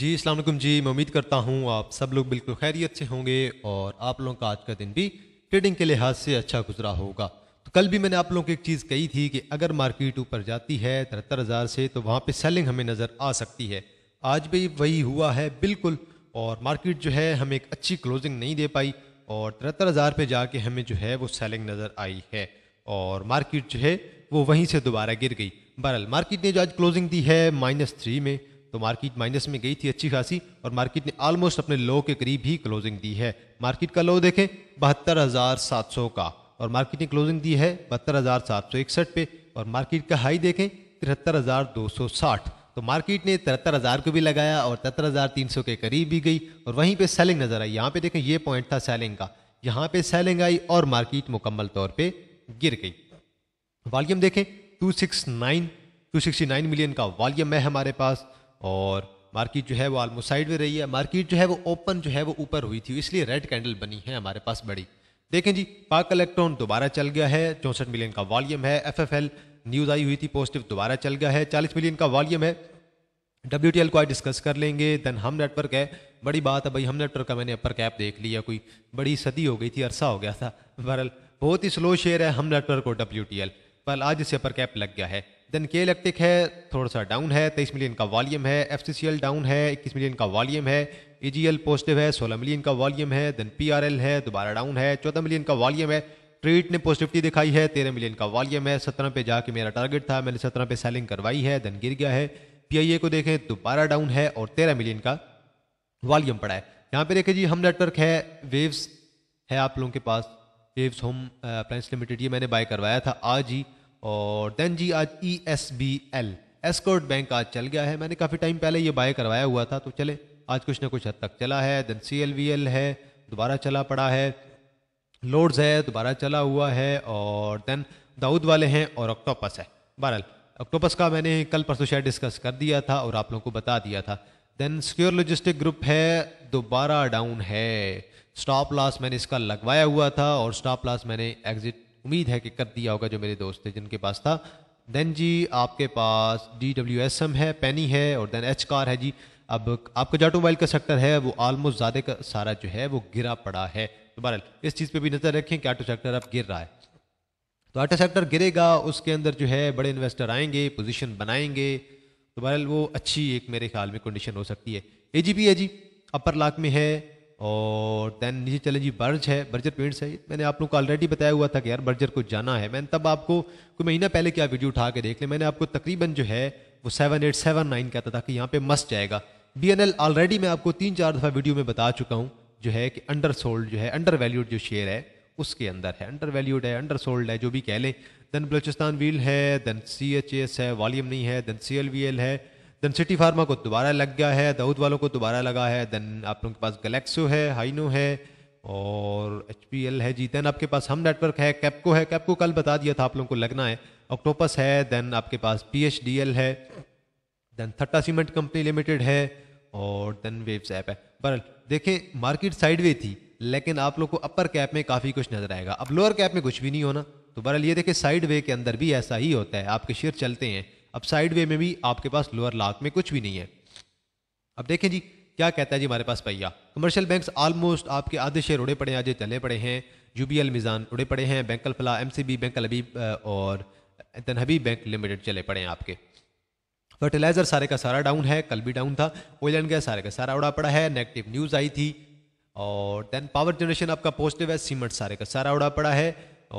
जी अल्लाम जी मैं उम्मीद करता हूँ आप सब लोग बिल्कुल खैरियत से होंगे और आप लोगों का आज का दिन भी ट्रेडिंग के लिहाज से अच्छा गुजरा होगा तो कल भी मैंने आप लोगों को एक चीज़ कही थी कि अगर मार्केट ऊपर जाती है तिहत्तर हज़ार से तो वहाँ पे सेलिंग हमें नज़र आ सकती है आज भी वही हुआ है बिल्कुल और मार्केट जो है हमें एक अच्छी क्लोजिंग नहीं दे पाई और तिहत्तर हज़ार पर जाके हमें जो है वो सेलिंग नज़र आई है और मार्केट जो है वो वहीं से दोबारा गिर गई बहरहाल मार्केट ने जो आज क्लोजिंग दी है माइनस थ्री में तो मार्केट माइनस में गई थी अच्छी खासी और मार्केट ने ऑलमोस्ट अपने लो के करीब ही क्लोजिंग दी है मार्केट का लो देखें बहत्तर हज़ार सात सौ का और मार्केट ने क्लोजिंग दी है बहत्तर हज़ार सात सौ इकसठ पे और मार्केट का हाई देखें तिहत्तर हज़ार दो सौ साठ तो मार्केट ने तिहत्तर हज़ार को भी लगाया और तिहत्तर हज़ार तीन सौ के करीब भी गई और वहीं पे सेलिंग नज़र आई यहाँ पे देखें ये पॉइंट था सेलिंग का यहाँ पे सेलिंग आई और मार्केट मुकम्मल तौर पे गिर गई वॉल्यूम देखें two six nine two sixty nine million का वॉल्यूम है हमारे पास और मार्केट जो है वो साइड में रही है मार्केट जो है वो ओपन जो है वो ऊपर हुई थी इसलिए रेड कैंडल बनी है हमारे पास बड़ी देखें जी पाक इलेक्ट्रॉन दोबारा चल गया है चौंसठ मिलियन का वॉल्यूम है एफएफएल न्यूज़ आई हुई थी पॉजिटिव दोबारा चल गया है चालीस मिलियन का वॉल्यूम है डब्ल्यू को आज डिस्कस कर लेंगे देन हम नेटवर्क है बड़ी बात है भाई हम नेटवर्क का मैंने अपर कैप देख लिया कोई बड़ी सदी हो गई थी अरसा हो गया था बहरल बहुत ही स्लो शेयर है हम नेटवर्क और डब्ल्यू पर आज इसे अपर कैप लग गया है देन के इलेक्ट्रिक है थोड़ा सा डाउन है तेईस मिलियन का वॉल्यूम है एफ डाउन है इक्कीस मिलियन का वॉल्यूम है ई e पॉजिटिव है सोलह मिलियन का वॉल्यूम है देन पी है दोबारा डाउन है चौदह मिलियन का वॉल्यूम है ट्रेड ने पॉजिटिविटी दिखाई है तेरह मिलियन का वॉल्यूम है सत्रह पे जाके मेरा टारगेट था मैंने सत्रह पे सेलिंग करवाई है देन गिर गया है ए को देखें दोबारा डाउन है और तेरह मिलियन का वॉल्यूम पड़ा है यहाँ पे देखें जी हम नेटवर्क है वेव्स है आप लोगों के पास वेव्स होम अप्लाइंस लिमिटेड ये मैंने बाय करवाया था आज ही और देन जी आज E S B L escort bank आज चल गया है मैंने काफ़ी टाइम पहले ये बाय करवाया हुआ था तो चले आज कुछ ना कुछ हद तक चला है then C L V L है दोबारा चला पड़ा है लोड्स है दोबारा चला हुआ है और देन दाऊद वाले हैं और ऑक्टोपस है बहरहाल ऑक्टोपस का मैंने कल परसों शायद डिस्कस कर दिया था और आप लोगों को बता दिया था देन सिक्योर लॉजिस्टिक ग्रुप है दोबारा डाउन है स्टॉप लॉस मैंने इसका लगवाया हुआ था और स्टॉप लॉस मैंने एग्जिट उम्मीद है कि कर दिया होगा जो मेरे दोस्त थे जिनके पास था देन जी आपके पास डी डब्ल्यू एस एम है पेनी है और देन एच कार है जी अब आपका जाटो मोबाइल का सेक्टर है वो आलमोस्ट ज़्यादा का सारा जो है वो गिरा पड़ा है तो बहरहाल इस चीज़ पे भी नज़र रखें कि ऑटो सेक्टर अब गिर रहा है तो ऑटो सेक्टर गिरेगा उसके अंदर जो है बड़े इन्वेस्टर आएंगे पोजीशन बनाएंगे तो बहरहाल वो अच्छी एक मेरे ख्याल में कंडीशन हो सकती है ए जी पी है जी अपर लाख में है और दैन नीचे चले जी बर्ज है बर्जर पेंट्स है मैंने आप लोग को ऑलरेडी बताया हुआ था कि यार बर्जर को जाना है मैंने तब आपको कोई महीना पहले क्या वीडियो उठा के देख लें मैंने आपको तकरीबन जो है वो सेवन एट सेवन नाइन कहता था कि यहाँ पे मस्त जाएगा बी एन एल ऑलरेडी मैं आपको तीन चार दफ़ा वीडियो में बता चुका हूँ जो है कि अंडर सोल्ड जो है अंडर वैल्यूड जो शेयर है उसके अंदर है अंडर वैल्यूड है अंडर सोल्ड है जो भी कह लें दैन बलोचिस्तान व्हील है दैन सी एच एस है वॉलीम नहीं है then C L V L है देन सिटी फार्मा को दोबारा लग गया है दाऊद वालों को दोबारा लगा है देन आप लोगों के पास गलेक्सो है हाइनो है और एच पी एल है जी देन आपके पास हम नेटवर्क है कैपको है कैपको कल बता दिया था आप लोगों को लगना है ऑक्टोपस है देन आपके पास पी एच डी एल है then Thatta cement company limited है और देन वेब्स ऐप है बरल देखें मार्केट वे थी लेकिन आप लोग को अपर कैप में काफ़ी कुछ नजर आएगा अब लोअर कैप में कुछ भी नहीं होना तो बरल ये देखें साइड वे के अंदर भी ऐसा ही होता है आपके शेयर चलते हैं अब साइड वे में भी आपके पास लोअर लाख में कुछ भी नहीं है अब देखें जी क्या कहता है जी हमारे पास पहिया कमर्शियल बैंक्स ऑलमोस्ट आपके आधे शेयर उड़े पड़े हैं आज चले पड़े हैं यूबीएल मिजान उड़े पड़े हैं बैंक फला एम सी बी बैंक अलबीब और तनहबी बैंक लिमिटेड चले पड़े हैं आपके फर्टिलाइजर सारे का सारा डाउन है कल भी डाउन था ऑयल एंड गैस सारे का सारा उड़ा पड़ा है नेगेटिव न्यूज़ आई थी और देन पावर जनरेशन आपका पॉजिटिव है सीमेंट सारे का सारा उड़ा पड़ा है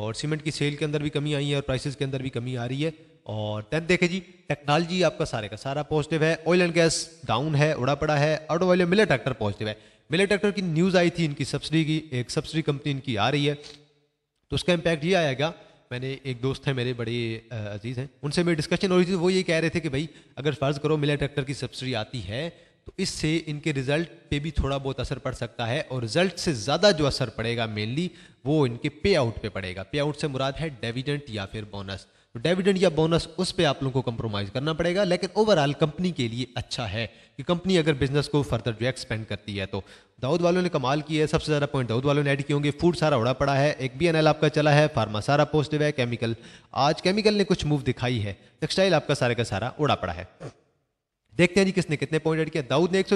और सीमेंट की सेल के अंदर भी कमी आई है और प्राइसेस के अंदर भी कमी आ रही है और देन देखे जी टेक्नोलॉजी आपका सारे का सारा पॉजिटिव है ऑयल एंड गैस डाउन है उड़ा पड़ा है ऑटो वाले मिले ट्रैक्टर पॉजिटिव है मिले ट्रैक्टर की न्यूज़ आई थी इनकी सब्सिडी की एक सब्सिडी कंपनी इनकी आ रही है तो उसका इम्पैक्ट ये आएगा मैंने एक दोस्त है मेरे बड़े अजीज़ हैं उनसे मेरी डिस्कशन हो रही थी वो ये कह रहे थे कि भाई अगर फ़र्ज़ करो मिले ट्रैक्टर की सब्सिडी आती है तो इससे इनके रिजल्ट पे भी थोड़ा बहुत असर पड़ सकता है और रिजल्ट से ज़्यादा जो असर पड़ेगा मेनली वो इनके पे आउट पे पड़ेगा पे आउट से मुराद है डेविडेंट या फिर बोनस तो डेविडेंड या बोनस उस पर आप लोगों को कंप्रोमाइज करना पड़ेगा लेकिन ओवरऑल कंपनी के लिए अच्छा है कि कंपनी अगर बिजनेस को फर्दर जो एक्सपेंड करती है तो दाऊद वालों ने कमाल की है सबसे ज़्यादा पॉइंट दाऊद वालों ने ऐड किए होंगे फूड सारा उड़ा पड़ा है एक बी आपका चला है फार्मा सारा पॉजिटिव है केमिकल आज केमिकल ने कुछ मूव दिखाई है टेक्सटाइल आपका सारे का सारा उड़ा पड़ा है देखते हैं जी किसने कितने पॉइंट ऐड किया दाऊद ने एक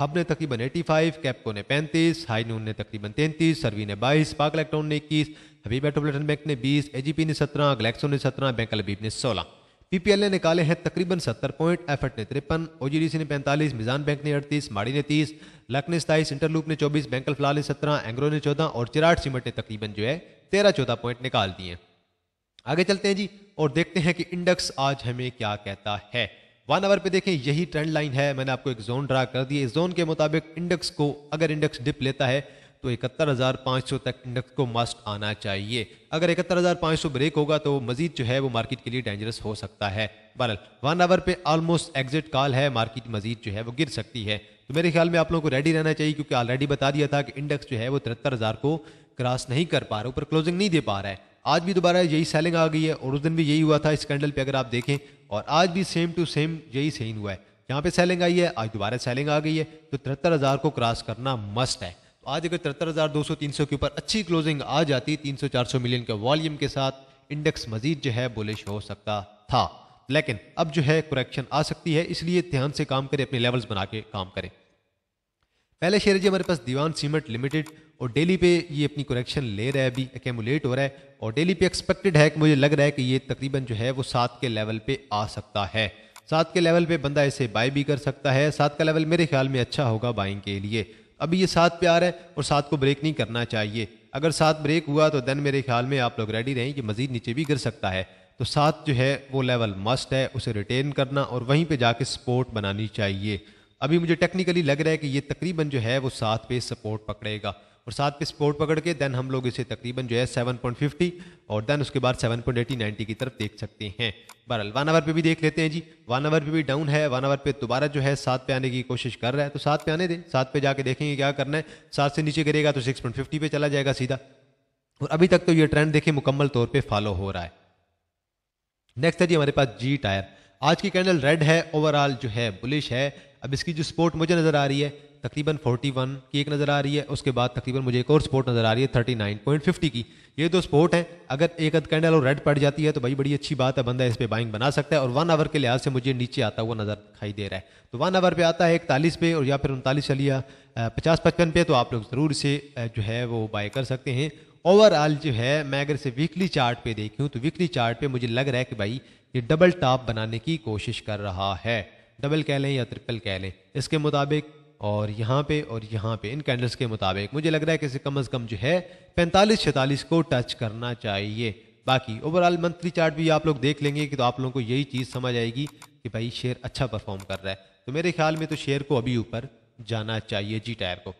हब ने तकरीबन 85, कैपको ने 35, हाई नून ने तकरीबन 33, सर्वी ने 22, पाक इलेक्ट्रॉन ने 21, हबीब मेट्रोपोलिटन बैंक ने 20, एजीपी ने 17, ग्लैक्सो ने 17, बैंक अलबीब ने 16। पीपीएल ने निकाले हैं तकरीबन 70 पॉइंट एफर्ट ने तिरपन ओजीडीसी ने 45, मिजान बैंक ने 38, माड़ी ने 30, लक ने सताईस इंटरलूप ने 24, बैंक अलफला ने सत्रह एंग्रो ने चौदह और चिराट सीमेंट ने तकरीबन जो है तेरह चौदह पॉइंट निकाल दिए आगे चलते हैं जी और देखते हैं कि इंडेक्स आज हमें क्या कहता है वन आवर पे देखें यही ट्रेंड लाइन है मैंने आपको एक जोन ड्रा कर दिया जोन के मुताबिक इंडेक्स को अगर इंडेक्स डिप लेता है तो इकहत्तर हज़ार पांच सौ तक इंडेक्स को मस्ट आना चाहिए अगर इकहत्तर हज़ार पांच सौ ब्रेक होगा तो मजीद जो है वो मार्केट के लिए डेंजरस हो सकता है बहरल वन आवर पे ऑलमोस्ट एग्जिट कॉल है मार्केट मजीद जो है वो गिर सकती है तो मेरे ख्याल में आप लोगों को रेडी रहना चाहिए क्योंकि ऑलरेडी बता दिया था कि इंडेक्स जो है वो तिहत्तर हज़ार को क्रॉस नहीं कर पा रहा ऊपर क्लोजिंग नहीं दे पा रहा है आज भी दोबारा यही सेलिंग आ गई है और उस दिन भी यही हुआ था इस कैंडल पे अगर आप देखें और आज भी सेम टू सेम यही सेम हुआ है यहाँ पे सेलिंग आई है आज दोबारा सेलिंग आ गई है तो तिहत्तर हज़ार को क्रॉस करना मस्ट है तो आज अगर तिहत्तर हज़ार दो सौ तीन सौ के ऊपर अच्छी क्लोजिंग आ जाती तीन सौ चार सौ मिलियन के वॉल्यूम के साथ इंडेक्स मजीद जो है बुलिश हो सकता था लेकिन अब जो है करेक्शन आ सकती है इसलिए ध्यान से काम करें अपने लेवल्स बना के काम करें पहले शेयर जी हमारे पास दीवान सीमेंट लिमिटेड और डेली पे ये अपनी करेक्शन ले रहा है अभी एकेमुलेट हो रहा है और डेली पे एक्सपेक्टेड है कि मुझे लग रहा है कि ये तकरीबन जो है वो सात के लेवल पे आ सकता है सात के लेवल पे बंदा इसे बाय भी कर सकता है सात का लेवल मेरे ख्याल में अच्छा होगा बाइंग के लिए अभी ये सात पे आ रहा है और सात को ब्रेक नहीं करना चाहिए अगर सात ब्रेक हुआ तो देन मेरे ख्याल में आप लोग रेडी रहें कि मजीद नीचे भी गिर सकता है तो सात जो है वो लेवल मस्ट है उसे रिटेन करना और वहीं पर जाके सपोर्ट बनानी चाहिए अभी मुझे टेक्निकली लग रहा है कि ये तकरीबन जो है वो सात पे सपोर्ट पकड़ेगा और सात पे सपोर्ट पकड़ के देन हम लोग इसे तकरीबन जो है 7.50 और देन उसके बाद 7.80 90 की तरफ देख सकते हैं बहरहाल वन आवर पे भी देख लेते हैं जी वन आवर पे भी डाउन है वन आवर पे दोबारा जो है सात पे आने की कोशिश कर रहा है तो सात पे आने दें सात पे जाके देखेंगे क्या करना है सात से नीचे गिरेगा तो सिक्स पॉइंट फिफ्टी पे चला जाएगा सीधा और अभी तक तो ये ट्रेंड देखें मुकम्मल तौर पर फॉलो हो रहा है नेक्स्ट है जी हमारे पास जी टायर आज की कैंडल रेड है ओवरऑल जो है बुलिश है अब इसकी जो स्पोर्ट मुझे नज़र आ रही है तकरीबन 41 की एक नज़र आ रही है उसके बाद तकरीबन मुझे एक और स्पोर्ट नज़र आ रही है 39.50 की ये दो स्पोर्ट हैं अगर एक अद कैंडल और रेड पड़ जाती है तो भाई बड़ी अच्छी बात है बंदा इस पर बाइंग बना सकता है और वन आवर के लिहाज से मुझे नीचे आता हुआ नज़र दिखाई दे रहा है तो वन आवर पर आता है इकतालीस पे और या फिर उनतालीस चलिया पचास पचपन पे तो आप लोग ज़रूर इसे जो है वो बाय कर सकते हैं ओवरऑल जो है मैं अगर इसे वीकली चार्ट पे देखूँ तो वीकली चार्ट पे मुझे लग रहा है कि भाई ये डबल टॉप बनाने की कोशिश कर रहा है डबल कह लें या ट्रिपल कह लें इसके मुताबिक और यहाँ पे और यहाँ पे इन कैंडल्स के मुताबिक मुझे लग रहा है कि इसे कम अज़ कम जो है पैंतालीस छतालीस को टच करना चाहिए बाकी ओवरऑल मंथली चार्ट भी आप लोग देख लेंगे कि तो आप लोगों को यही चीज़ समझ आएगी कि भाई शेयर अच्छा परफॉर्म कर रहा है तो मेरे ख्याल में तो शेयर को अभी ऊपर जाना चाहिए जी टायर को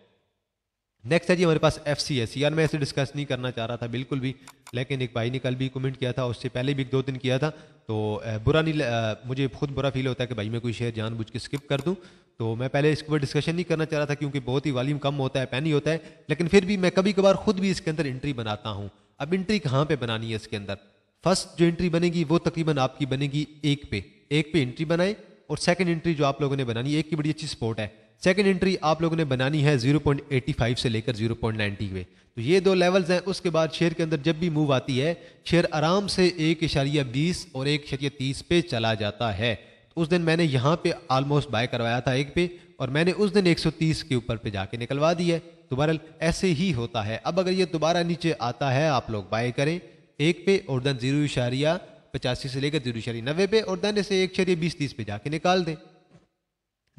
नेक्स्ट है जी हमारे पास एफ सी एस यार मैं ऐसे डिस्कस नहीं करना चाह रहा था बिल्कुल भी लेकिन एक भाई ने कल भी कमेंट किया था उससे पहले भी एक दो दिन किया था तो बुरा नहीं मुझे खुद बुरा फील होता है कि भाई मैं कोई शेयर जानबूझ के स्किप कर दूं तो मैं पहले इसके ऊपर डिस्कशन नहीं करना चाह रहा था क्योंकि बहुत ही वॉल्यूम कम होता है पैनी होता है लेकिन फिर भी मैं कभी कभार खुद भी इसके अंदर एंट्री बनाता हूँ अब एंट्री कहाँ पर बनानी है इसके अंदर फर्स्ट जो एंट्री बनेगी वो तकरीबन आपकी बनेगी एक पे एक पे एंट्री बनाए और सेकेंड एंट्री जो आप लोगों ने बनानी एक की बड़ी अच्छी स्पोर्ट है सेकेंड एंट्री आप लोगों ने बनानी है 0.85 से लेकर 0.90 हुए तो ये दो लेवल्स हैं उसके बाद शेयर के अंदर जब भी मूव आती है शेयर आराम से एक इशारिया बीस और एक इशारिया तीस पे चला जाता है तो उस दिन मैंने यहाँ पे आलमोस्ट बाय करवाया था एक पे और मैंने उस दिन 130 के ऊपर पे जाके निकलवा दी है तो बहरल ऐसे ही होता है अब अगर ये दोबारा नीचे आता है आप लोग बाय करें एक पे और देन जीरो इशारिया पचासी से लेकर जीरो इशारिया नब्बे पे और देन इसे एक इशारिया बीस तीस पे जाके निकाल दें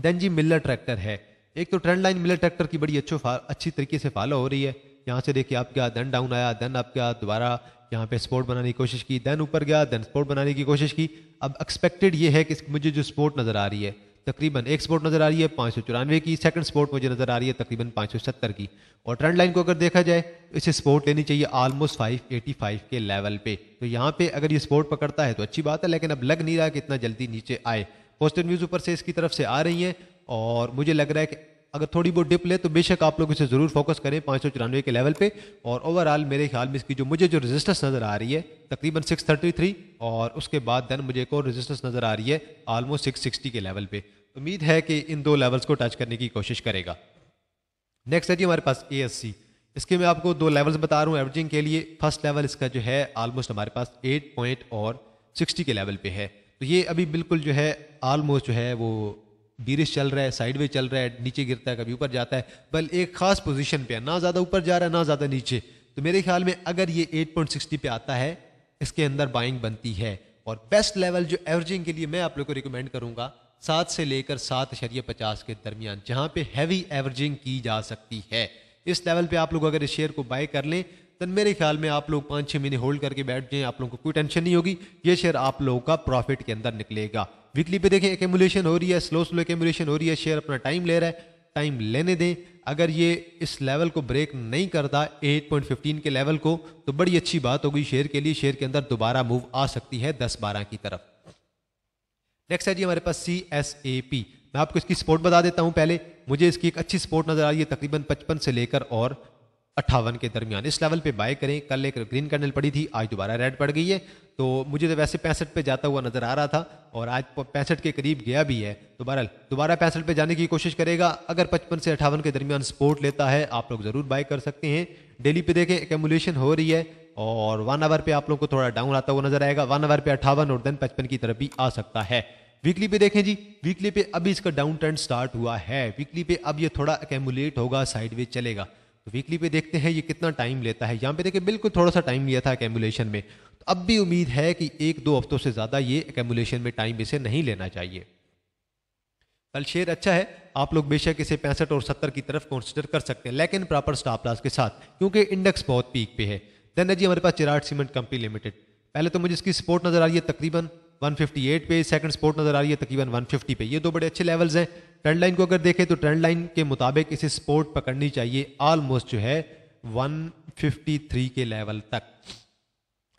देन जी मिलर ट्रैक्टर है एक तो ट्रेंड लाइन मिलर ट्रैक्टर की बड़ी अच्छो अच्छी तरीके से फॉलो हो रही है यहाँ से देखिए आप क्या देन डाउन आया देन आप क्या दोबारा यहाँ पे स्पोर्ट बनाने की कोशिश की देन ऊपर गया देन स्पोर्ट बनाने की कोशिश की अब एक्सपेक्टेड ये है कि मुझे जो स्पोर्ट नज़र आ रही है तकरीबन एक स्पोर्ट नज़र आ रही है पाँच सौ चौरानवे की सेकंड स्पोर्ट मुझे नज़र आ रही है तकरीबन पाँच सौ सत्तर की और ट्रेंड लाइन को अगर देखा जाए तो इसे स्पोर्ट लेनी चाहिए आलमोस्ट फाइव एटी फाइव के लेवल पे तो यहाँ पे अगर ये स्पोर्ट पकड़ता है तो अच्छी बात है लेकिन अब लग नहीं रहा कि इतना जल्दी नीचे आए पॉजिटिव न्यूज़ ऊपर से इसकी तरफ से आ रही है और मुझे लग रहा है कि अगर थोड़ी बहुत डिप ले तो बेशक आप लोग इसे ज़रूर फोकस करें पाँच के लेवल पे और ओवरऑल मेरे ख्याल में इसकी जो मुझे जो रेजिस्टेंस नज़र आ रही है तकरीबन 633 और उसके बाद देन मुझे एक और रेजिस्टेंस नज़र आ रही है आलमोस्ट 660 के लेवल पे उम्मीद है कि इन दो लेवल्स को टच करने की कोशिश करेगा नेक्स्ट है जी हमारे पास ए इसके मैं आपको दो लेवल्स बता रहा हूँ एवरेजिंग के लिए फर्स्ट लेवल इसका जो है आलमोस्ट हमारे पास एट पॉइंट और सिक्सटी के लेवल पर है तो ये अभी बिल्कुल जो है आलमोस्ट जो है वो बीरिश चल रहा है साइड चल रहा है नीचे गिरता है कभी ऊपर जाता है बल एक खास पोजीशन पे है ना ज़्यादा ऊपर जा रहा है ना ज़्यादा नीचे तो मेरे ख्याल में अगर ये 8.60 पे आता है इसके अंदर बाइंग बनती है और बेस्ट लेवल जो एवरेजिंग के लिए मैं आप लोग को रिकमेंड करूँगा सात से लेकर सात शरीय पचास के दरमियान जहाँ पे हैवी एवरेजिंग की जा सकती है इस लेवल पे आप लोग अगर इस शेयर को बाय कर लें तो मेरे ख्याल में आप लोग पाँच छः महीने होल्ड करके बैठ जाएँ आप लोगों को कोई टेंशन नहीं होगी ये शेयर आप लोगों का प्रॉफिट के अंदर निकलेगा वीकली पे देखें एक हो रही है स्लो स्लो एक हो रही है शेयर अपना टाइम ले रहा है टाइम लेने दें अगर ये इस लेवल को ब्रेक नहीं करता 8.15 के लेवल को तो बड़ी अच्छी बात होगी शेयर के लिए शेयर के अंदर दोबारा मूव आ सकती है 10-12 की तरफ नेक्स्ट है जी हमारे पास सी एस ए पी मैं आपको इसकी सपोर्ट बता देता हूं पहले मुझे इसकी एक अच्छी सपोर्ट नजर आ रही है तकरीबन पचपन से लेकर और अट्ठावन के दरमियान इस लेवल पे बाय करें कल एक ग्रीन कैंडल पड़ी थी आज दोबारा रेड पड़ गई है तो मुझे तो वैसे पैंसठ पे जाता हुआ नज़र आ रहा था और आज पैंसठ के करीब गया भी है तो बहरहाल दोबारा पैंसठ पे जाने की कोशिश करेगा अगर पचपन से अठावन के दरमियान सपोर्ट लेता है आप लोग ज़रूर बाई कर सकते हैं डेली पे देखें एकमुलेशन हो रही है और वन आवर पे आप लोग को थोड़ा डाउन आता हुआ नजर आएगा वन आवर पे अठावन और देन पचपन की तरफ भी आ सकता है वीकली पे देखें जी वीकली पे अभी इसका डाउन ट्रेंड स्टार्ट हुआ है वीकली पे अब ये थोड़ा एकमुलेट होगा साइड चलेगा तो वीकली पे देखते हैं ये कितना टाइम लेता है यहाँ पे देखिए बिल्कुल थोड़ा सा टाइम लिया था कैमुलेशन में अब भी उम्मीद है कि एक दो हफ्तों से ज़्यादा ये एकमुलेशन में टाइम इसे नहीं लेना चाहिए कल शेयर अच्छा है आप लोग बेशक इसे पैंसठ और सत्तर की तरफ कंसिडर कर सकते हैं लेकिन प्रॉपर स्टॉप लॉस के साथ क्योंकि इंडेक्स बहुत पीक पे है देन जी हमारे पास चिराट सीमेंट कंपनी लिमिटेड पहले तो मुझे इसकी सपोर्ट नज़र आ रही है तकरीबन 158 पे सेकंड सपोर्ट नज़र आ रही है तकरीबन 150 पे ये दो बड़े अच्छे लेवल्स हैं ट्रेंड लाइन को अगर देखें तो ट्रेंड लाइन के मुताबिक इसे सपोर्ट पकड़नी चाहिए ऑलमोस्ट जो है 153 के लेवल तक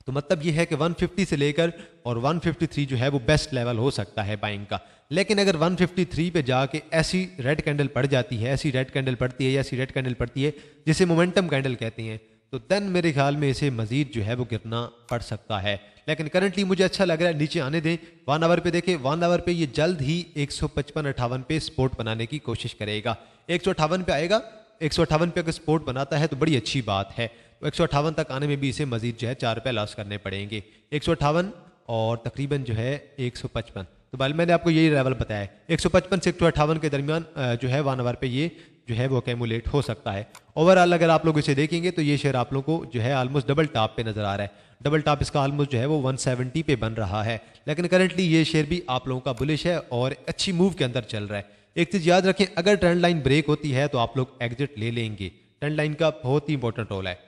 तो मतलब ये है कि 150 से लेकर और 153 जो है वो बेस्ट लेवल हो सकता है बाइंग का लेकिन अगर 153 पे जाके ऐसी रेड कैंडल पड़ जाती है ऐसी रेड कैंडल पड़ती है या ऐसी रेड कैंडल पड़ती है जिसे मोमेंटम कैंडल कहते हैं तो देन मेरे ख्याल में इसे मजीद जो है वो गिरना पड़ सकता है लेकिन करंटली मुझे अच्छा लग रहा है नीचे आने दें वन आवर पे देखें वन आवर पे ये जल्द ही एक सौ पचपन अट्ठावन पे स्पोर्ट बनाने की कोशिश करेगा एक सौ अठावन पे आएगा एक सौ अठावन पे अगर स्पोर्ट बनाता है तो बड़ी अच्छी बात है एक सौ अट्ठावन तक आने में भी इसे मजीद जो है चार रुपये लॉस करने पड़ेंगे एक सौ अट्ठावन और तकरीबन जो है एक सौ पचपन तो बाल मैंने आपको यही लेवल बताया है एक सौ पचपन से एक सौ अट्ठावन के दरमियान जो है वन आवर पे ये जो है वो कैमुलेट हो सकता है ओवरऑल अगर आप लोग इसे देखेंगे तो ये शेयर आप लोग को जो है ऑलमोस्ट डबल टॉप पे नज़र आ रहा है डबल टॉप इसका ऑलमोस्ट जो है वो 170 पे बन रहा है लेकिन करंटली ये शेयर भी आप लोगों का बुलिश है और अच्छी मूव के अंदर चल रहा है एक चीज़ याद रखें अगर ट्रेंड लाइन ब्रेक होती है तो आप लोग एग्जिट ले लेंगे ट्रेंड लाइन का बहुत ही इंपॉर्टेंट रोल है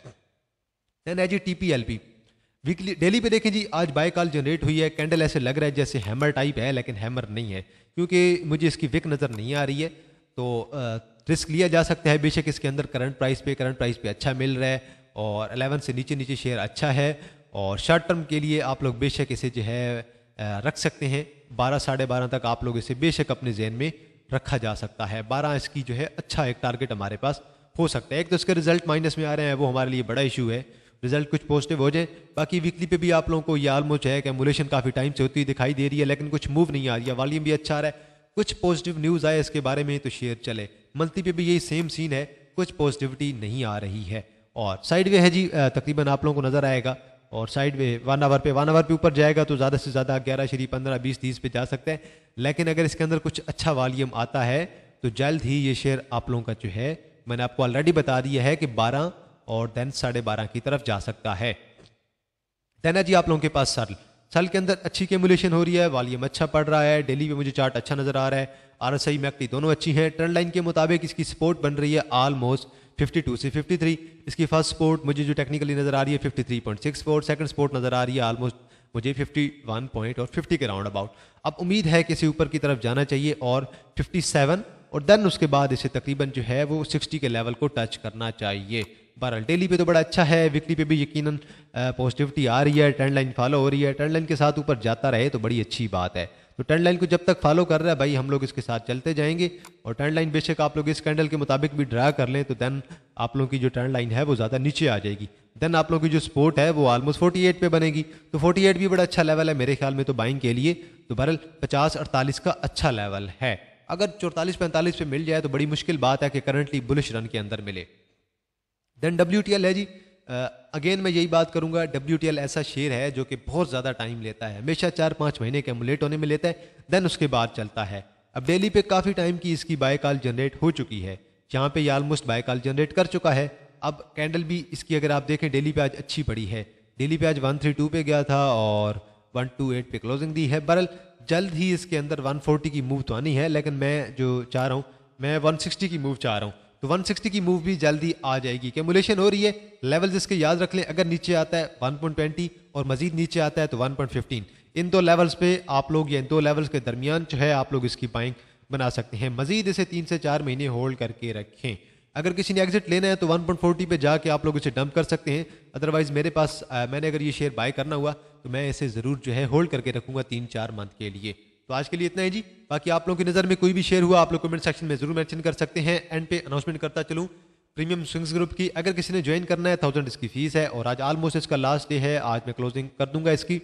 देन है जी टीपीएलपी वीकली डेली पे देखें जी आज बाय कॉल जनरेट हुई है कैंडल ऐसे लग रहा है जैसे हैमर टाइप है लेकिन हैमर नहीं है क्योंकि मुझे इसकी विक नज़र नहीं आ रही है तो रिस्क लिया जा सकता है बेशक इसके अंदर करंट प्राइस पे करंट प्राइस पे अच्छा मिल रहा है और अलेवन से नीचे नीचे शेयर अच्छा है और शॉर्ट टर्म के लिए आप लोग बेशक इसे जो है रख सकते हैं बारह साढ़े बारह तक आप लोग इसे बेशक अपने जहन में रखा जा सकता है बारह इसकी जो है अच्छा एक टारगेट हमारे पास हो सकता है एक तो इसके रिजल्ट माइनस में आ रहे हैं वो हमारे लिए बड़ा इशू है रिजल्ट कुछ पॉजिटिव हो जाए बाकी वीकली पे भी आप लोगों को ये आलमोस्ट है कि एमुलेशन काफ़ी टाइम से होती दिखाई दे रही है लेकिन कुछ मूव नहीं आ रही है वॉल्यूम भी अच्छा आ रहा है कुछ पॉजिटिव न्यूज़ आए इसके बारे में तो शेयर चले मंथली पे भी यही सेम सीन है कुछ पॉजिटिविटी नहीं आ रही है और साइड वे है जी तकरीबन आप लोगों को नज़र आएगा और साइड वे वन आवर पे वन आवर पे ऊपर जाएगा तो ज़्यादा से ज़्यादा ग्यारह शरीफ पंद्रह बीस तीस पे जा सकते हैं लेकिन अगर इसके अंदर कुछ अच्छा वॉल्यूम आता है तो जल्द ही ये शेयर आप लोगों का जो है मैंने आपको ऑलरेडी बता दिया है कि बारह और देन साढ़े बारह की तरफ जा सकता है देना जी आप लोगों के पास सर्ल सर्ल के अंदर अच्छी कैमुलेशन हो रही है वॉल्यूम अच्छा पड़ रहा है डेली में मुझे चार्ट अच्छा नजर आ रहा है आर एस आई मैक्टी दोनों अच्छी हैं ट्रेंड लाइन के मुताबिक इसकी सपोर्ट बन रही है आलमोस्ट 52 से 53 इसकी फर्स्ट सपोर्ट मुझे जो टेक्निकली नज़र आ रही है 53.64 सेकंड सपोर्ट नज़र आ रही है आलमोस्ट मुझे 51 पॉइंट और 50 के राउंड अबाउट अब उम्मीद है कि इसे ऊपर की तरफ जाना चाहिए और 57 और देन उसके बाद इसे तकरीबन जो है वो 60 के लेवल को टच करना चाहिए बहरहाल डेली पे तो बड़ा अच्छा है वीकली पे भी यकीनन पॉजिटिविटी आ रही है ट्रेंड लाइन फॉलो हो रही है ट्रेंड लाइन के साथ ऊपर जाता रहे तो बड़ी अच्छी बात है तो ट्रेंड लाइन को जब तक फॉलो कर रहा है भाई हम लोग इसके साथ चलते जाएंगे और ट्रेंड लाइन बेशक आप लोग इस कैंडल के मुताबिक भी ड्रा कर लें तो देन आप लोगों की जो ट्रेंड लाइन है वो ज़्यादा नीचे आ जाएगी देन आप लोगों की जो स्पोर्ट है वो ऑलमोस्ट फोर्टी एट बनेगी तो फोर्टी भी बड़ा अच्छा लेवल है मेरे ख्याल में तो बाइंग के लिए तो बहरल पचास अड़तालीस का अच्छा लेवल है अगर चौतालीस पैंतालीस पे मिल जाए तो बड़ी मुश्किल बात है कि करंटली बुलिश रन के अंदर मिले देन डब्ल्यू है जी अगेन मैं यही बात करूंगा डब्ल्यू ऐसा शेयर है जो कि बहुत ज़्यादा टाइम लेता है हमेशा चार पाँच महीने के एमुलेट होने में लेता है देन उसके बाद चलता है अब डेली पे काफ़ी टाइम की इसकी बाय कॉल जनरेट हो चुकी है यहाँ पे ये आलमोस्ट बाय कॉल जनरेट कर चुका है अब कैंडल भी इसकी अगर आप देखें डेली पे आज अच्छी पड़ी है डेली पे आज वन थ्री टू पे गया था और वन टू एट पे क्लोजिंग दी है बरल जल्द ही इसके अंदर वन फोर्टी की मूव तो आनी है लेकिन मैं जो चाह रहा हूँ मैं वन सिक्सटी की मूव चाह रहा हूँ तो 160 की मूव भी जल्दी आ जाएगी कैमुलेशन हो रही है लेवल्स इसके याद रख लें अगर नीचे आता है 1.20 और मजीद नीचे आता है तो 1.15 इन दो लेवल्स पे आप लोग या इन दो लेवल्स के दरमियान जो है आप लोग इसकी बाइंग बना सकते हैं मजीद इसे तीन से चार महीने होल्ड करके रखें अगर किसी ने एग्जिट लेना है तो 1.40 पे जाके आप लोग इसे डंप कर सकते हैं अदरवाइज़ मेरे पास आ, मैंने अगर ये शेयर बाय करना हुआ तो मैं इसे ज़रूर जो है होल्ड करके रखूँगा तीन चार मंथ के लिए तो आज के लिए इतना है जी बाकी आप लोगों की नज़र में कोई भी शेयर हुआ आप लोग कमेंट सेक्शन में जरूर मैंशन कर सकते हैं एंड पे अनाउंसमेंट करता चलूँ प्रीमियम स्विंग्स ग्रुप की अगर किसी ने ज्वाइन करना है थाउजेंड इसकी फीस है और आज ऑलमोस्ट इसका लास्ट डे है आज मैं क्लोजिंग कर दूंगा इसकी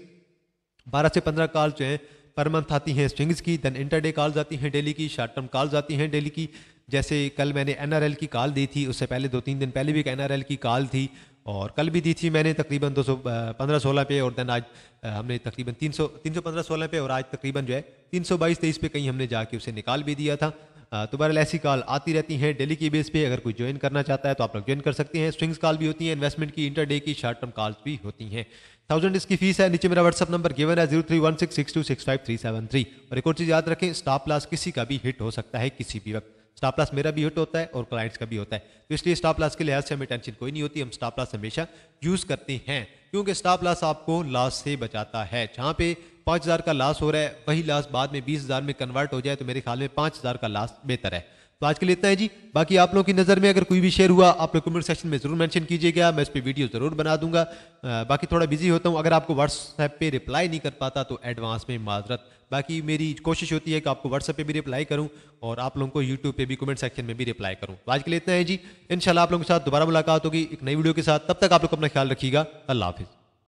बारह से पंद्रह कॉल जो है पर मंथ आती हैं स्विंग्स की देन इंटरडे कॉल्स आती हैं डेली की शॉर्ट टर्म कॉल्स आती हैं डेली की जैसे कल मैंने एन की कॉल दी थी उससे पहले दो तीन दिन पहले भी एक एन की कॉल थी और कल भी दी थी मैंने तकरीबन 215 सौ पे और देन आज हमने तकरीबन 300 315 सोलह पे और आज तकरीबन जो है 322 तेईस पे कहीं हमने जाके उसे निकाल भी दिया था तो बहरहाल ऐसी कॉल आती रहती हैं डेली की बेस पे अगर कोई ज्वाइन करना चाहता है तो आप लोग ज्वाइन कर सकते हैं स्विंग्स कॉल भी होती हैं इन्वेस्टमेंट की इंटर की शॉर्ट टर्म कॉल्स भी होती हैं थाउजेंड इसकी फीस है नीचे मेरा व्हाट्सअप नंबर गिवन है zero three one six six two six five three seven three और एक और चीज़ याद रखें स्टॉप लॉस किसी का भी हिट हो सकता है किसी भी वक्त स्टॉप लॉस मेरा भी हिट होता है और क्लाइंट्स का भी होता है तो इसलिए स्टॉप लॉस के लिहाज से हमें टेंशन कोई नहीं होती हम स्टॉप लॉस हमेशा यूज़ करते हैं क्योंकि स्टॉप लॉस आपको लॉस से बचाता है जहाँ पे पाँच हज़ार का लॉस हो रहा है वही लॉस बाद में बीस हज़ार में कन्वर्ट हो जाए तो मेरे ख्याल में पाँच हज़ार का लॉस बेहतर है तो आज के लिए इतना है जी बाकी आप लोगों की नज़र में अगर कोई भी शेयर हुआ आप लोग कमेंट सेक्शन में ज़रूर मेंशन कीजिएगा मैं इस पर वीडियो ज़रूर बना दूंगा बाकी थोड़ा बिजी होता हूँ अगर आपको व्हाट्सएप पे रिप्लाई नहीं कर पाता तो एडवांस में माजरत बाकी मेरी कोशिश होती है कि आपको व्हाट्सएप पे भी रिप्लाई करूं और आप लोगों को यूट्यूब पे भी कमेंट सेक्शन में भी रिप्लाई करूं तो आज के लिए इतना है जी इंशाल्लाह आप लोगों के साथ दोबारा मुलाकात होगी एक नई वीडियो के साथ तब तक आप लोग अपना ख्याल रखिएगा अल्लाह हाफिज़